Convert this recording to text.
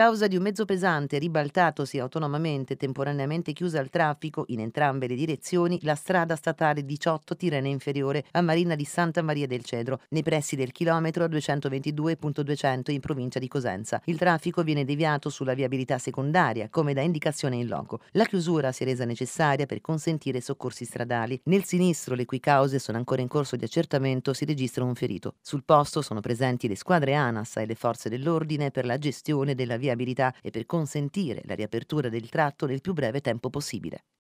causa di un mezzo pesante ribaltatosi autonomamente e temporaneamente chiusa al traffico in entrambe le direzioni la strada statale 18 Tirena Inferiore a Marina di Santa Maria del Cedro, nei pressi del chilometro 222.200 in provincia di Cosenza. Il traffico viene deviato sulla viabilità secondaria, come da indicazione in loco. La chiusura si è resa necessaria per consentire soccorsi stradali. Nel sinistro, le cui cause sono ancora in corso di accertamento, si registra un ferito. Sul posto sono presenti le squadre ANAS e le forze dell'ordine per la gestione della via viabilità e per consentire la riapertura del tratto nel più breve tempo possibile.